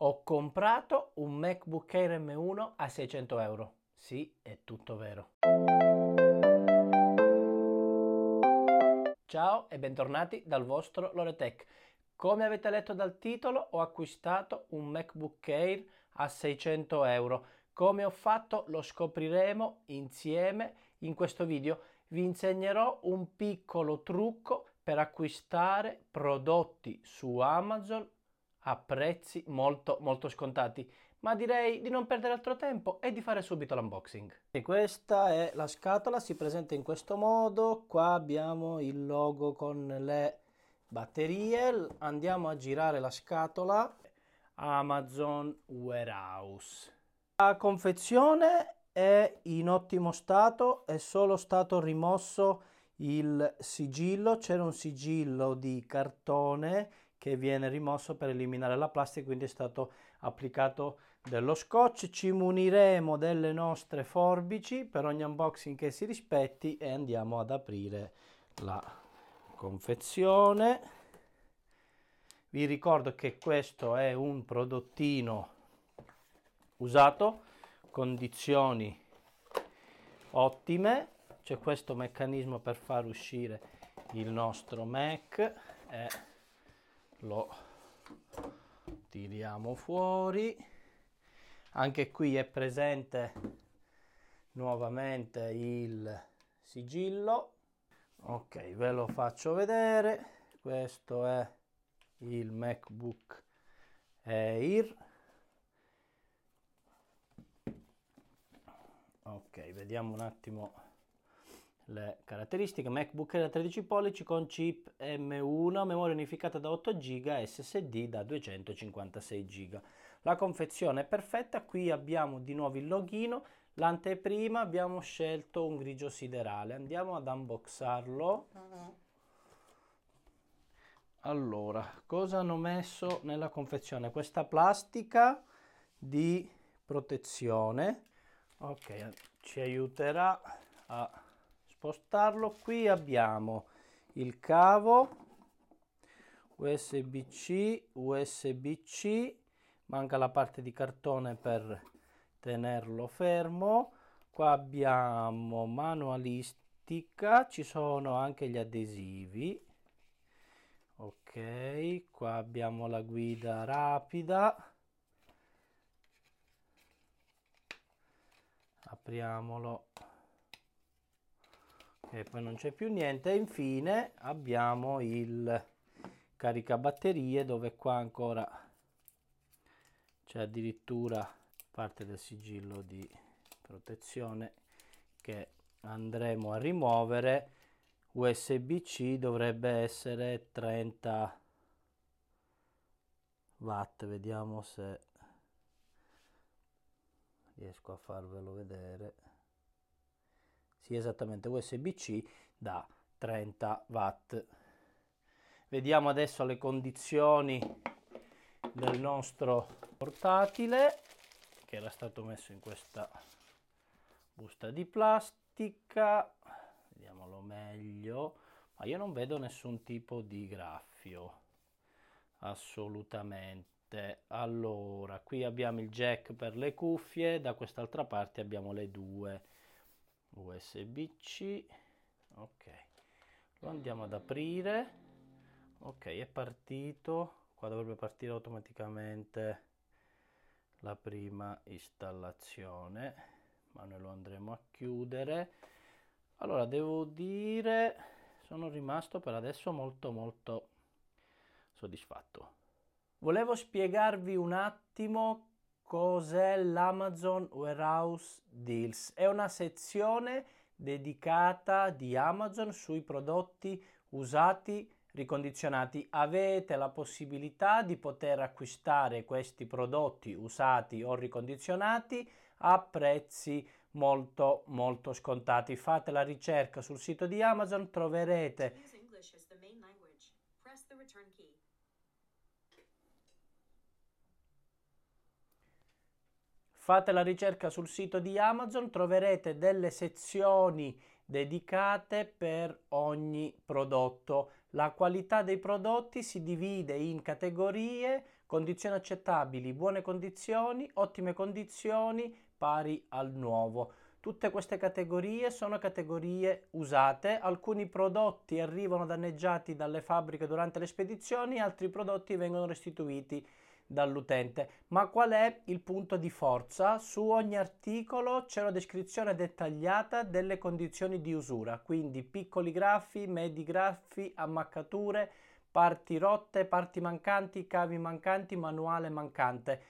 Ho comprato un MacBook Air M1 a 600 euro. Sì, è tutto vero. Ciao e bentornati dal vostro Loretech. Come avete letto dal titolo, ho acquistato un MacBook Air a 600 euro. Come ho fatto lo scopriremo insieme in questo video. Vi insegnerò un piccolo trucco per acquistare prodotti su Amazon a prezzi molto molto scontati, ma direi di non perdere altro tempo e di fare subito l'unboxing. E questa è la scatola, si presenta in questo modo, qua abbiamo il logo con le batterie, andiamo a girare la scatola Amazon Warehouse. La confezione è in ottimo stato, è solo stato rimosso il sigillo, c'era un sigillo di cartone che viene rimosso per eliminare la plastica, quindi è stato applicato dello scotch. Ci muniremo delle nostre forbici per ogni unboxing che si rispetti e andiamo ad aprire la confezione. Vi ricordo che questo è un prodottino usato, condizioni ottime, c'è questo meccanismo per far uscire il nostro Mac. Eh lo tiriamo fuori anche qui è presente nuovamente il sigillo ok ve lo faccio vedere questo è il macbook air ok vediamo un attimo le caratteristiche MacBook Air 13 pollici con chip M1, memoria unificata da 8 GB, SSD da 256 GB. La confezione è perfetta, qui abbiamo di nuovo il loghino, l'anteprima abbiamo scelto un grigio siderale. Andiamo ad unboxarlo. Allora, cosa hanno messo nella confezione? Questa plastica di protezione. Ok, ci aiuterà a spostarlo qui abbiamo il cavo USB-C, USB-C, manca la parte di cartone per tenerlo fermo. Qua abbiamo manualistica, ci sono anche gli adesivi. Ok, qua abbiamo la guida rapida. Apriamolo e poi non c'è più niente e infine abbiamo il caricabatterie dove qua ancora c'è addirittura parte del sigillo di protezione che andremo a rimuovere USB-C dovrebbe essere 30 watt vediamo se riesco a farvelo vedere sì esattamente USB-C da 30 watt. Vediamo adesso le condizioni del nostro portatile che era stato messo in questa busta di plastica. Vediamolo meglio. Ma io non vedo nessun tipo di graffio. Assolutamente. Allora, qui abbiamo il jack per le cuffie, da quest'altra parte abbiamo le due. USB-C, ok, lo andiamo ad aprire, ok, è partito, qua dovrebbe partire automaticamente la prima installazione, ma noi lo andremo a chiudere. Allora, devo dire, sono rimasto per adesso molto molto soddisfatto. Volevo spiegarvi un attimo cos'è l'Amazon Warehouse Deals. È una sezione dedicata di Amazon sui prodotti usati ricondizionati. Avete la possibilità di poter acquistare questi prodotti usati o ricondizionati a prezzi molto molto scontati. Fate la ricerca sul sito di Amazon, troverete Fate la ricerca sul sito di Amazon, troverete delle sezioni dedicate per ogni prodotto. La qualità dei prodotti si divide in categorie, condizioni accettabili, buone condizioni, ottime condizioni, pari al nuovo. Tutte queste categorie sono categorie usate, alcuni prodotti arrivano danneggiati dalle fabbriche durante le spedizioni, altri prodotti vengono restituiti dall'utente. Ma qual è il punto di forza? Su ogni articolo c'è una descrizione dettagliata delle condizioni di usura, quindi piccoli graffi, medi graffi, ammaccature, parti rotte, parti mancanti, cavi mancanti, manuale mancante.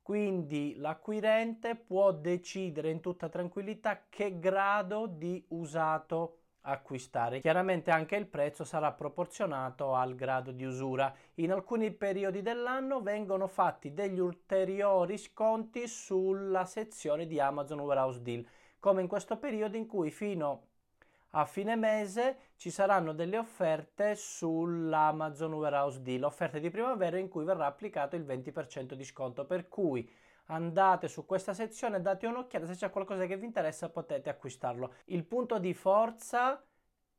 Quindi l'acquirente può decidere in tutta tranquillità che grado di usato acquistare. Chiaramente anche il prezzo sarà proporzionato al grado di usura. In alcuni periodi dell'anno vengono fatti degli ulteriori sconti sulla sezione di Amazon Warehouse Deal, come in questo periodo in cui fino a fine mese ci saranno delle offerte sull'Amazon Warehouse Deal, offerte di primavera in cui verrà applicato il 20% di sconto, per cui andate su questa sezione, date un'occhiata, se c'è qualcosa che vi interessa potete acquistarlo. Il punto di forza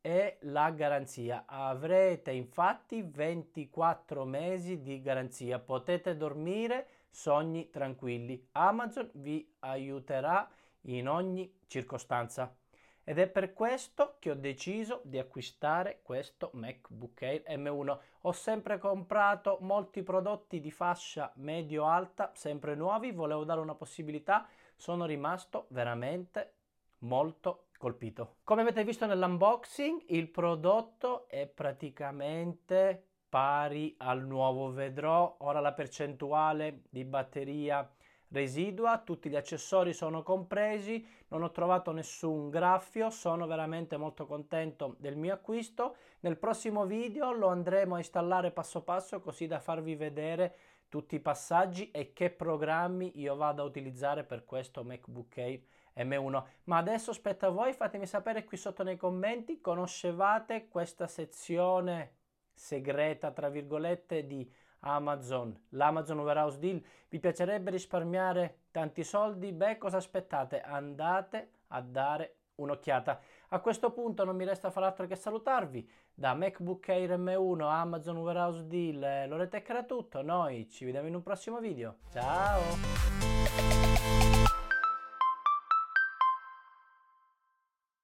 è la garanzia. Avrete infatti 24 mesi di garanzia, potete dormire sogni tranquilli. Amazon vi aiuterà in ogni circostanza ed è per questo che ho deciso di acquistare questo MacBook Air M1. Ho sempre comprato molti prodotti di fascia medio-alta, sempre nuovi, volevo dare una possibilità, sono rimasto veramente molto colpito. Come avete visto nell'unboxing, il prodotto è praticamente pari al nuovo vedrò. Ora la percentuale di batteria residua, tutti gli accessori sono compresi, non ho trovato nessun graffio, sono veramente molto contento del mio acquisto. Nel prossimo video lo andremo a installare passo passo così da farvi vedere tutti i passaggi e che programmi io vado a utilizzare per questo MacBook Air M1. Ma adesso aspetta a voi, fatemi sapere qui sotto nei commenti, conoscevate questa sezione segreta, tra virgolette, di Amazon, l'Amazon Warehouse Deal. Vi piacerebbe risparmiare tanti soldi? Beh, cosa aspettate? Andate a dare un'occhiata. A questo punto non mi resta far altro che salutarvi. Da MacBook Air M1, Amazon Warehouse Deal, eh, Lorete era tutto. Noi ci vediamo in un prossimo video. Ciao!